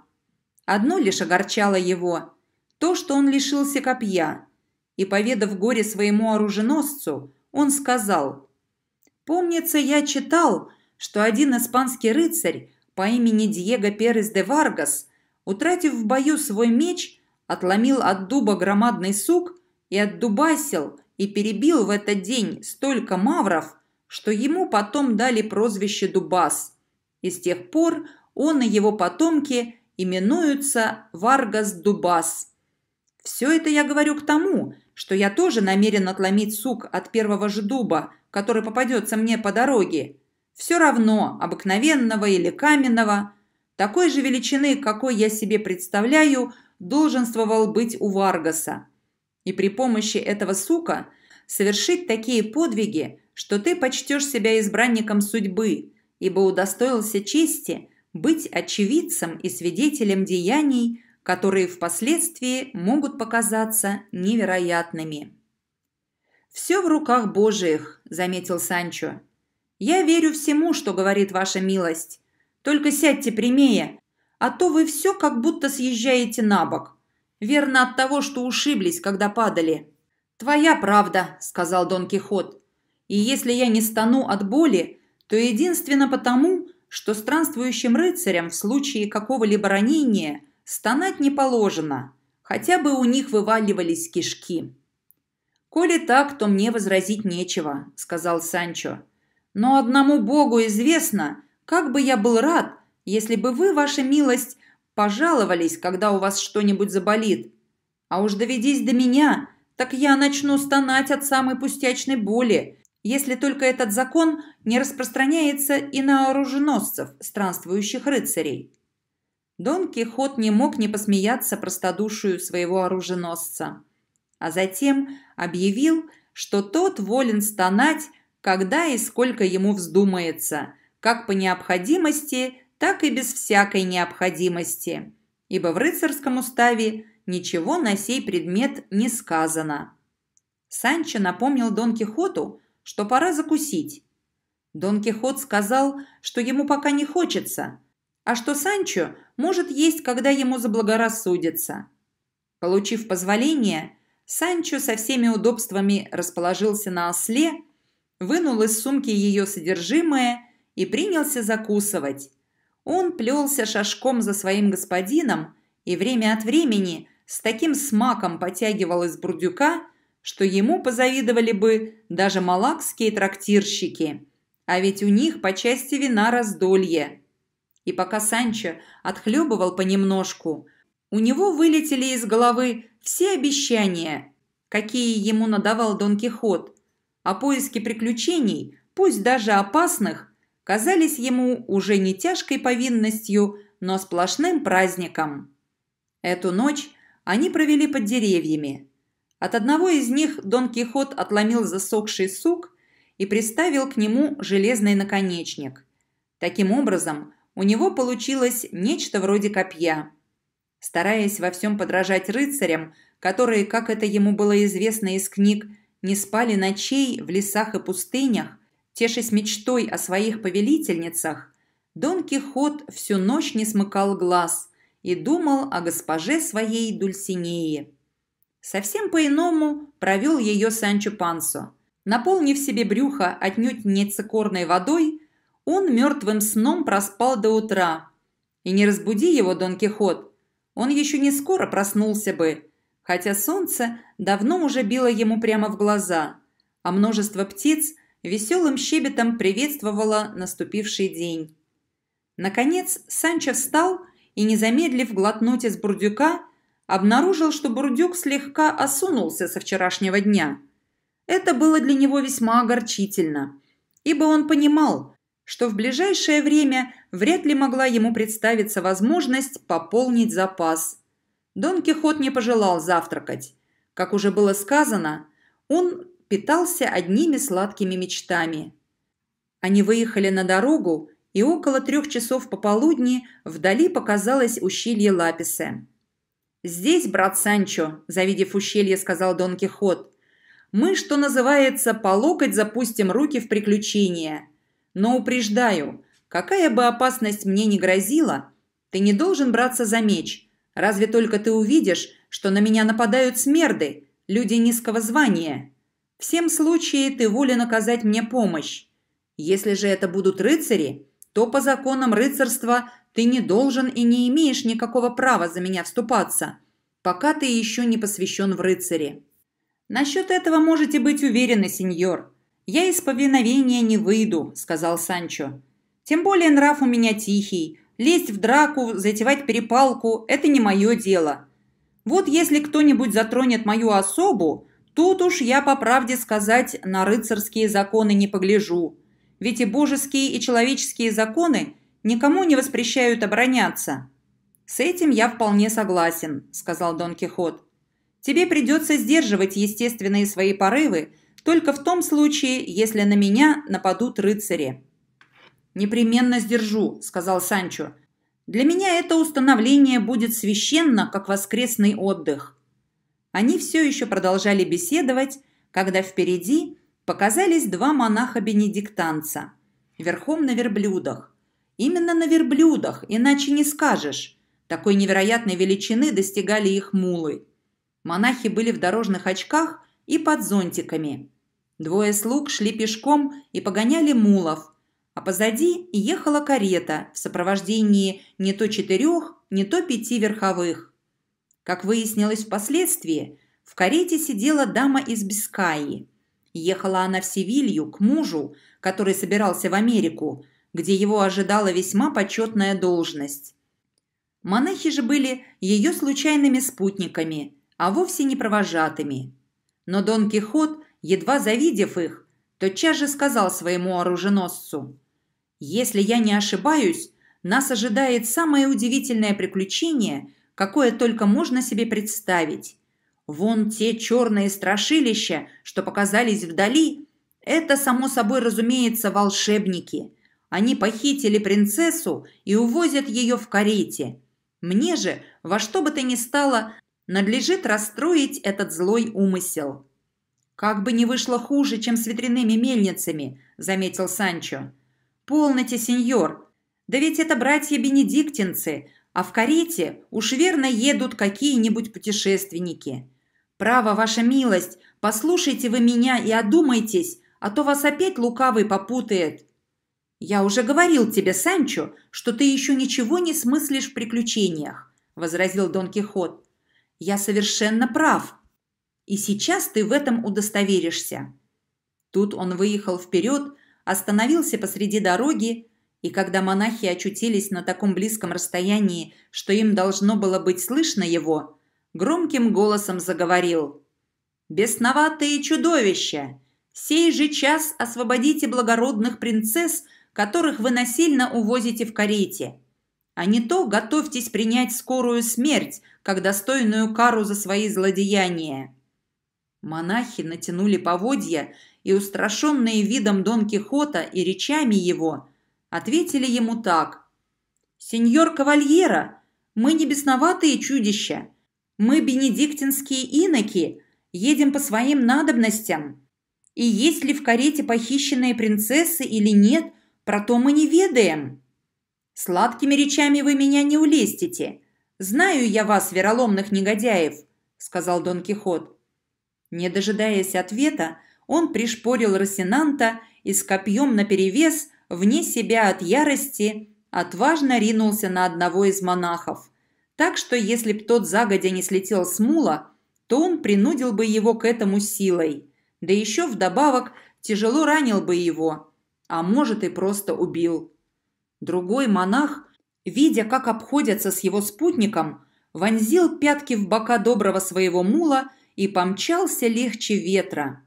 Одно лишь огорчало его – то, что он лишился копья и, поведав горе своему оруженосцу, он сказал, «Помнится, я читал, что один испанский рыцарь по имени Диего Перес де Варгас, утратив в бою свой меч, отломил от дуба громадный сук и отдубасил и перебил в этот день столько мавров, что ему потом дали прозвище Дубас. И с тех пор он и его потомки именуются Варгас Дубас. Все это я говорю к тому, что я тоже намерен отломить сук от первого же дуба, который попадется мне по дороге. Все равно, обыкновенного или каменного, такой же величины, какой я себе представляю, долженствовал быть у Варгаса. И при помощи этого сука совершить такие подвиги, что ты почтешь себя избранником судьбы, ибо удостоился чести быть очевидцем и свидетелем деяний, которые впоследствии могут показаться невероятными. «Все в руках Божиих», – заметил Санчо. «Я верю всему, что говорит ваша милость. Только сядьте прямее, а то вы все как будто съезжаете на бок. Верно от того, что ушиблись, когда падали». «Твоя правда», – сказал Дон Кихот. «И если я не стану от боли, то единственно потому, что странствующим рыцарям в случае какого-либо ранения – Стонать не положено, хотя бы у них вываливались кишки. «Коли так, то мне возразить нечего», – сказал Санчо. «Но одному Богу известно, как бы я был рад, если бы вы, ваша милость, пожаловались, когда у вас что-нибудь заболит. А уж доведись до меня, так я начну стонать от самой пустячной боли, если только этот закон не распространяется и на оруженосцев, странствующих рыцарей. Дон Кихот не мог не посмеяться простодушию своего оруженосца, а затем объявил, что тот волен стонать, когда и сколько ему вздумается, как по необходимости, так и без всякой необходимости, ибо в рыцарском уставе ничего на сей предмет не сказано. Санчо напомнил Дон Кихоту, что пора закусить. Дон Кихот сказал, что ему пока не хочется – а что Санчо может есть, когда ему заблагорассудится. Получив позволение, Санчо со всеми удобствами расположился на осле, вынул из сумки ее содержимое и принялся закусывать. Он плелся шашком за своим господином и время от времени с таким смаком потягивал из бурдюка, что ему позавидовали бы даже малакские трактирщики. А ведь у них по части вина раздолье – и пока Санчо отхлебывал понемножку, у него вылетели из головы все обещания, какие ему надавал Дон Кихот, а поиски приключений, пусть даже опасных, казались ему уже не тяжкой повинностью, но сплошным праздником. Эту ночь они провели под деревьями. От одного из них Дон Кихот отломил засохший сук и приставил к нему железный наконечник. Таким образом, у него получилось нечто вроде копья. Стараясь во всем подражать рыцарям, которые, как это ему было известно из книг, не спали ночей в лесах и пустынях, тешась мечтой о своих повелительницах, Дон Кихот всю ночь не смыкал глаз и думал о госпоже своей Дульсинее. Совсем по-иному провел ее Санчо Пансо. Наполнив себе брюхо отнюдь не цикорной водой, он мертвым сном проспал до утра. И не разбуди его Дон Кихот, он еще не скоро проснулся бы, хотя солнце давно уже било ему прямо в глаза, а множество птиц веселым щебетом приветствовало наступивший день. Наконец Санчо встал и, не замедлив глотнуть из бурдюка, обнаружил, что бурдюк слегка осунулся со вчерашнего дня. Это было для него весьма огорчительно, ибо он понимал, что в ближайшее время вряд ли могла ему представиться возможность пополнить запас. Дон Кихот не пожелал завтракать. Как уже было сказано, он питался одними сладкими мечтами. Они выехали на дорогу, и около трех часов пополудни вдали показалось ущелье Лаписе. «Здесь, брат Санчо», – завидев ущелье, сказал Дон Кихот, – «мы, что называется, по локоть запустим руки в приключения. Но упреждаю, какая бы опасность мне ни грозила, ты не должен браться за меч. Разве только ты увидишь, что на меня нападают смерды, люди низкого звания. всем случае ты волен оказать мне помощь. Если же это будут рыцари, то по законам рыцарства ты не должен и не имеешь никакого права за меня вступаться, пока ты еще не посвящен в рыцари. Насчет этого можете быть уверены, сеньор. «Я из повиновения не выйду», – сказал Санчо. «Тем более нрав у меня тихий. Лезть в драку, затевать перепалку – это не мое дело. Вот если кто-нибудь затронет мою особу, тут уж я, по правде сказать, на рыцарские законы не погляжу. Ведь и божеские, и человеческие законы никому не воспрещают обороняться». «С этим я вполне согласен», – сказал Дон Кихот. «Тебе придется сдерживать естественные свои порывы – только в том случае, если на меня нападут рыцари». «Непременно сдержу», – сказал Санчо. «Для меня это установление будет священно, как воскресный отдых». Они все еще продолжали беседовать, когда впереди показались два монаха-бенедиктанца верхом на верблюдах. Именно на верблюдах, иначе не скажешь. Такой невероятной величины достигали их мулы. Монахи были в дорожных очках и под зонтиками. Двое слуг шли пешком и погоняли мулов, а позади ехала карета в сопровождении не то четырех, не то пяти верховых. Как выяснилось впоследствии, в карете сидела дама из Бискаи. Ехала она в Севилью к мужу, который собирался в Америку, где его ожидала весьма почетная должность. Монахи же были ее случайными спутниками, а вовсе не провожатыми. Но Дон Кихот едва завидев их, тотчас же сказал своему оруженосцу. «Если я не ошибаюсь, нас ожидает самое удивительное приключение, какое только можно себе представить. Вон те черные страшилища, что показались вдали, это, само собой разумеется, волшебники. Они похитили принцессу и увозят ее в карете. Мне же, во что бы то ни стало, надлежит расстроить этот злой умысел». «Как бы не вышло хуже, чем с ветряными мельницами», — заметил Санчо. «Полноте, сеньор. Да ведь это братья-бенедиктинцы, а в карете уж верно едут какие-нибудь путешественники. Право, ваша милость, послушайте вы меня и одумайтесь, а то вас опять лукавый попутает». «Я уже говорил тебе, Санчо, что ты еще ничего не смыслишь в приключениях», — возразил Дон Кихот. «Я совершенно прав», и сейчас ты в этом удостоверишься». Тут он выехал вперед, остановился посреди дороги, и когда монахи очутились на таком близком расстоянии, что им должно было быть слышно его, громким голосом заговорил «Бесноватые чудовища! Сей же час освободите благородных принцесс, которых вы насильно увозите в карете. А не то готовьтесь принять скорую смерть, как достойную кару за свои злодеяния». Монахи натянули поводья и, устрашенные видом Дон Кихота и речами его, ответили ему так. «Сеньор Кавальера, мы не бесноватые чудища. Мы бенедиктинские иноки, едем по своим надобностям. И есть ли в карете похищенные принцессы или нет, про то мы не ведаем. Сладкими речами вы меня не улестите. Знаю я вас, вероломных негодяев», — сказал Дон Кихот. Не дожидаясь ответа, он пришпорил Росинанта и с копьем наперевес, вне себя от ярости, отважно ринулся на одного из монахов. Так что если б тот загодя не слетел с мула, то он принудил бы его к этому силой. Да еще вдобавок тяжело ранил бы его, а может и просто убил. Другой монах, видя, как обходятся с его спутником, вонзил пятки в бока доброго своего мула – и помчался легче ветра.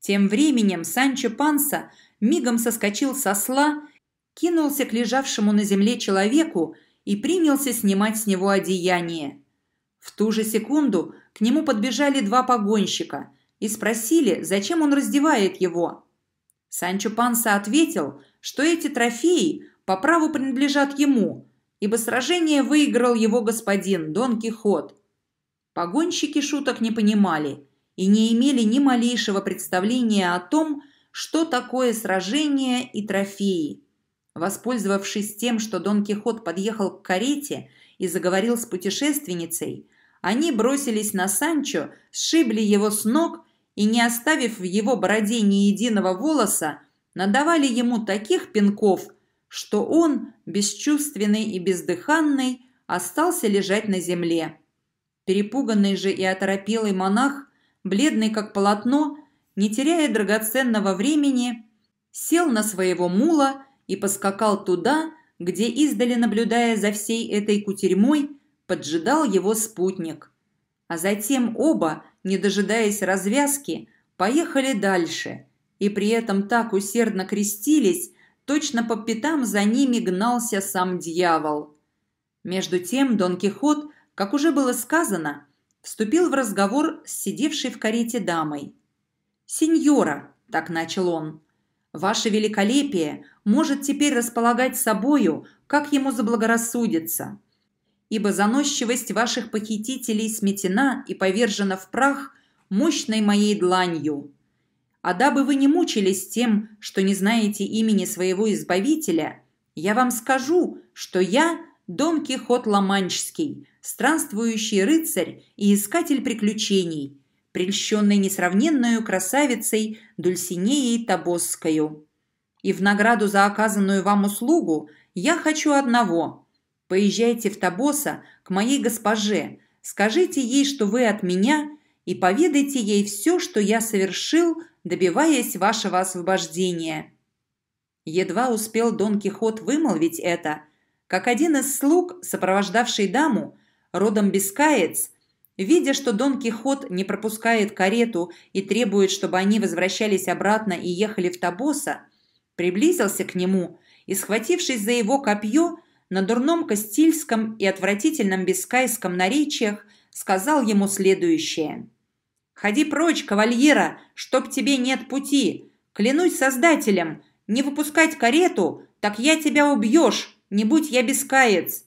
Тем временем Санчо Панса мигом соскочил со сла, кинулся к лежавшему на земле человеку и принялся снимать с него одеяние. В ту же секунду к нему подбежали два погонщика и спросили, зачем он раздевает его. Санчо Панса ответил, что эти трофеи по праву принадлежат ему, ибо сражение выиграл его господин Дон Кихот, Погонщики шуток не понимали и не имели ни малейшего представления о том, что такое сражение и трофеи. Воспользовавшись тем, что Дон Кихот подъехал к карете и заговорил с путешественницей, они бросились на Санчо, сшибли его с ног и, не оставив в его бороде ни единого волоса, надавали ему таких пинков, что он, бесчувственный и бездыханный, остался лежать на земле. Перепуганный же и оторопелый монах, бледный как полотно, не теряя драгоценного времени, сел на своего мула и поскакал туда, где издали, наблюдая за всей этой кутерьмой, поджидал его спутник. А затем оба, не дожидаясь развязки, поехали дальше и при этом так усердно крестились, точно по пятам за ними гнался сам дьявол. Между тем Дон Кихот как уже было сказано, вступил в разговор с сидевшей в карете дамой. «Сеньора», – так начал он, – «ваше великолепие может теперь располагать собою, как ему заблагорассудится, ибо заносчивость ваших похитителей сметена и повержена в прах мощной моей дланью. А дабы вы не мучились тем, что не знаете имени своего Избавителя, я вам скажу, что я – Дон Кихот Ламанчский – странствующий рыцарь и искатель приключений, прельщенный несравненную красавицей Дульсинеей Тобосскою. И в награду за оказанную вам услугу я хочу одного. Поезжайте в Тобоса к моей госпоже, скажите ей, что вы от меня, и поведайте ей все, что я совершил, добиваясь вашего освобождения». Едва успел Дон Кихот вымолвить это, как один из слуг, сопровождавший даму, родом бискаец, видя, что Дон Кихот не пропускает карету и требует, чтобы они возвращались обратно и ехали в Табоса, приблизился к нему и, схватившись за его копье, на дурном кастильском и отвратительном бискайском наречиях сказал ему следующее. «Ходи прочь, кавальера, чтоб тебе нет пути! Клянусь создателем, не выпускать карету, так я тебя убьешь, не будь я бескаец.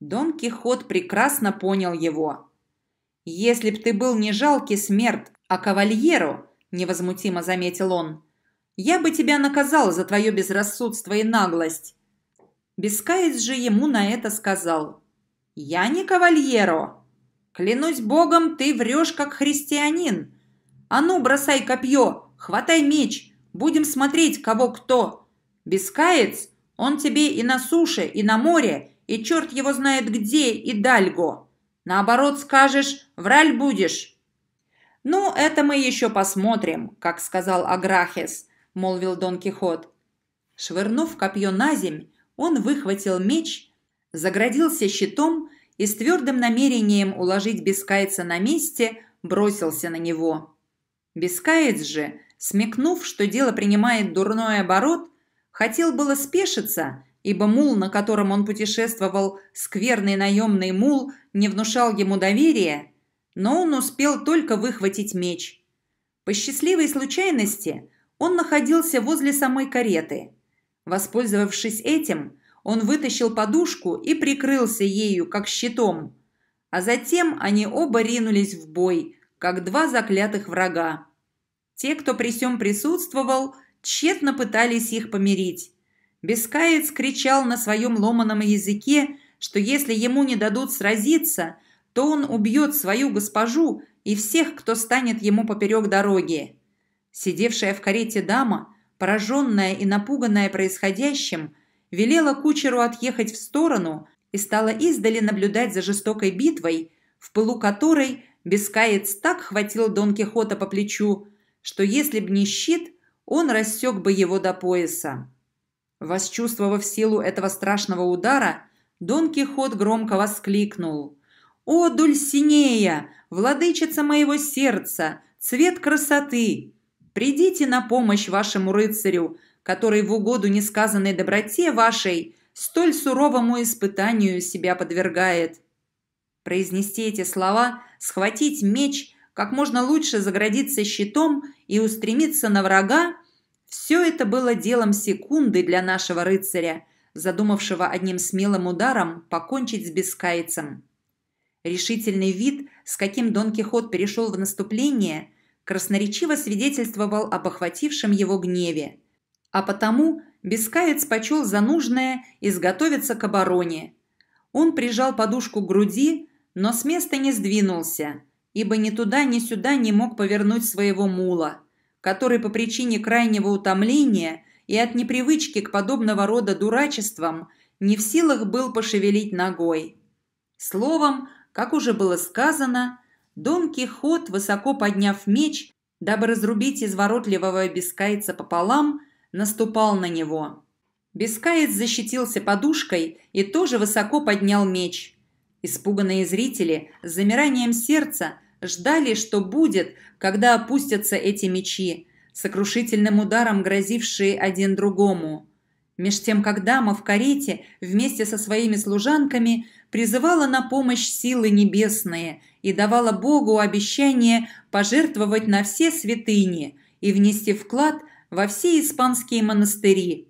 Дон Кихот прекрасно понял его. «Если б ты был не жалкий смерть, а кавальеру», – невозмутимо заметил он, – «я бы тебя наказал за твое безрассудство и наглость». Бескаец же ему на это сказал. «Я не кавальеро. Клянусь богом, ты врешь, как христианин. А ну, бросай копье, хватай меч, будем смотреть, кого кто. Бескаец, он тебе и на суше, и на море, и черт его знает где, и Дальго. Наоборот, скажешь, враль будешь». «Ну, это мы еще посмотрим», как сказал Аграхес, молвил Дон Кихот. Швырнув копье на земь, он выхватил меч, заградился щитом и с твердым намерением уложить Бескайца на месте, бросился на него. Бескаец же, смекнув, что дело принимает дурной оборот, хотел было спешиться, ибо мул, на котором он путешествовал, скверный наемный мул, не внушал ему доверия, но он успел только выхватить меч. По счастливой случайности он находился возле самой кареты. Воспользовавшись этим, он вытащил подушку и прикрылся ею, как щитом. А затем они оба ринулись в бой, как два заклятых врага. Те, кто при сём присутствовал, тщетно пытались их помирить, Бескаец кричал на своем ломаном языке, что если ему не дадут сразиться, то он убьет свою госпожу и всех, кто станет ему поперек дороги. Сидевшая в карете дама, пораженная и напуганная происходящим, велела кучеру отъехать в сторону и стала издали наблюдать за жестокой битвой, в пылу которой Бескаец так хватил Дон Кихота по плечу, что если б не щит, он рассек бы его до пояса. Восчувствовав силу этого страшного удара, Дон Кихот громко воскликнул. «О, Дульсинея, владычица моего сердца, цвет красоты! Придите на помощь вашему рыцарю, который в угоду несказанной доброте вашей столь суровому испытанию себя подвергает». Произнести эти слова, схватить меч, как можно лучше заградиться щитом и устремиться на врага, все это было делом секунды для нашего рыцаря, задумавшего одним смелым ударом покончить с бескайцем. Решительный вид, с каким Дон Кихот перешел в наступление, красноречиво свидетельствовал об охватившем его гневе. А потому Бескаец почел за нужное изготовиться к обороне. Он прижал подушку к груди, но с места не сдвинулся, ибо ни туда, ни сюда не мог повернуть своего мула – который по причине крайнего утомления и от непривычки к подобного рода дурачествам не в силах был пошевелить ногой. Словом, как уже было сказано, Дон Кихот, высоко подняв меч, дабы разрубить изворотливого бескайца пополам, наступал на него. Бескаец защитился подушкой и тоже высоко поднял меч. Испуганные зрители с замиранием сердца – ждали, что будет, когда опустятся эти мечи, сокрушительным ударом грозившие один другому. Меж тем, как дама в карете вместе со своими служанками призывала на помощь силы небесные и давала Богу обещание пожертвовать на все святыни и внести вклад во все испанские монастыри.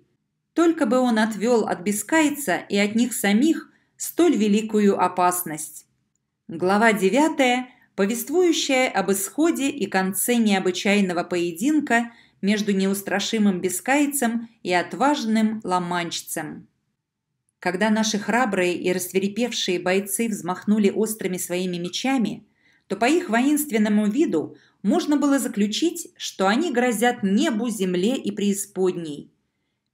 Только бы он отвел от бескайца и от них самих столь великую опасность. Глава девятая повествующая об исходе и конце необычайного поединка между неустрашимым бескайцем и отважным ломанчцем. Когда наши храбрые и расверепевшие бойцы взмахнули острыми своими мечами, то по их воинственному виду можно было заключить, что они грозят небу, земле и преисподней.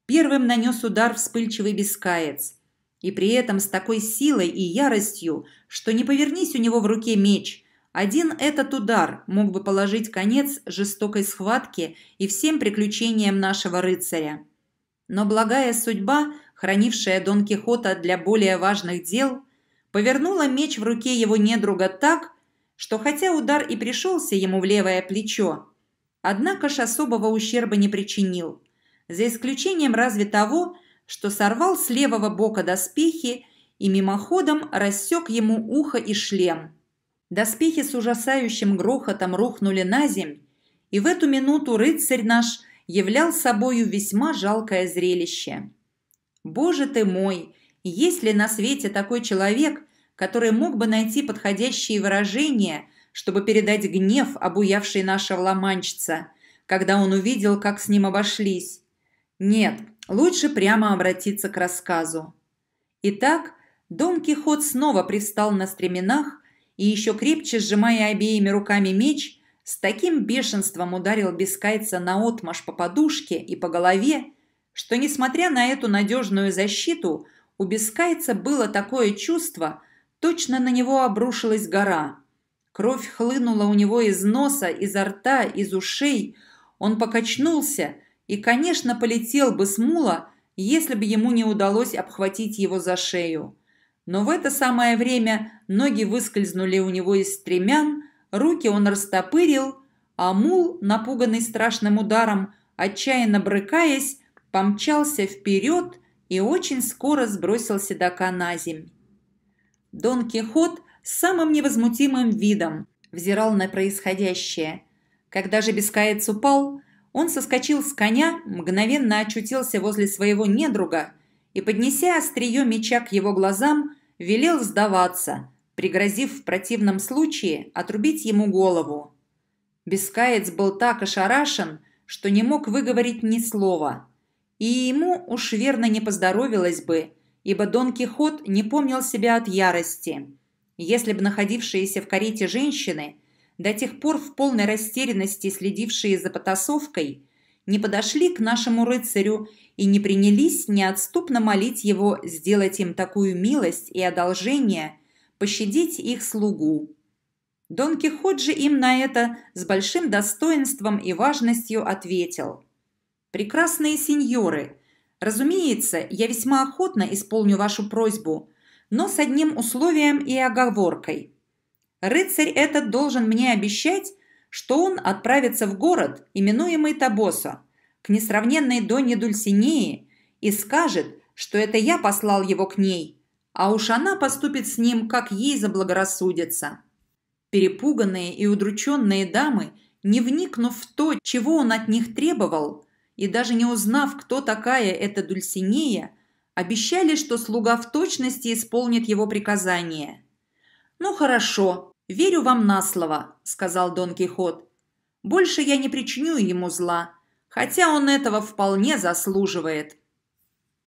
Первым нанес удар вспыльчивый бескаец, и при этом с такой силой и яростью, что не повернись у него в руке меч – один этот удар мог бы положить конец жестокой схватке и всем приключениям нашего рыцаря. Но благая судьба, хранившая Дон Кихота для более важных дел, повернула меч в руке его недруга так, что хотя удар и пришелся ему в левое плечо, однако ж особого ущерба не причинил, за исключением разве того, что сорвал с левого бока доспехи и мимоходом рассек ему ухо и шлем. Доспехи с ужасающим грохотом рухнули на земь, и в эту минуту рыцарь наш являл собою весьма жалкое зрелище. «Боже ты мой! Есть ли на свете такой человек, который мог бы найти подходящие выражения, чтобы передать гнев, обуявший нашего ломанчица, когда он увидел, как с ним обошлись? Нет, лучше прямо обратиться к рассказу». Итак, Дон Кихот снова пристал на стременах и еще крепче сжимая обеими руками меч, с таким бешенством ударил бескайца наотмашь по подушке и по голове, что, несмотря на эту надежную защиту, у бескайца было такое чувство, точно на него обрушилась гора. Кровь хлынула у него из носа, изо рта, из ушей. Он покачнулся и, конечно, полетел бы с мула, если бы ему не удалось обхватить его за шею. Но в это самое время ноги выскользнули у него из стремян, руки он растопырил, а мул, напуганный страшным ударом, отчаянно брыкаясь, помчался вперед и очень скоро сбросил седока на земь. Дон Кихот с самым невозмутимым видом взирал на происходящее. Когда же бескаец упал, он соскочил с коня, мгновенно очутился возле своего недруга – и, поднеся острие меча к его глазам, велел сдаваться, пригрозив в противном случае отрубить ему голову. Бескаец был так ошарашен, что не мог выговорить ни слова. И ему уж верно не поздоровилось бы, ибо Дон Кихот не помнил себя от ярости. Если бы находившиеся в карете женщины, до тех пор в полной растерянности следившие за потасовкой, не подошли к нашему рыцарю и не принялись неотступно молить его сделать им такую милость и одолжение, пощадить их слугу. Дон Кихот же им на это с большим достоинством и важностью ответил. «Прекрасные сеньоры, разумеется, я весьма охотно исполню вашу просьбу, но с одним условием и оговоркой. Рыцарь этот должен мне обещать, что он отправится в город, именуемый Табосо, к несравненной Доне Дульсинеи и скажет, что это я послал его к ней, а уж она поступит с ним, как ей заблагорассудится. Перепуганные и удрученные дамы, не вникнув в то, чего он от них требовал, и даже не узнав, кто такая эта Дульсинея, обещали, что слуга в точности исполнит его приказание. «Ну хорошо, верю вам на слово», – сказал Дон Кихот. «Больше я не причиню ему зла, хотя он этого вполне заслуживает.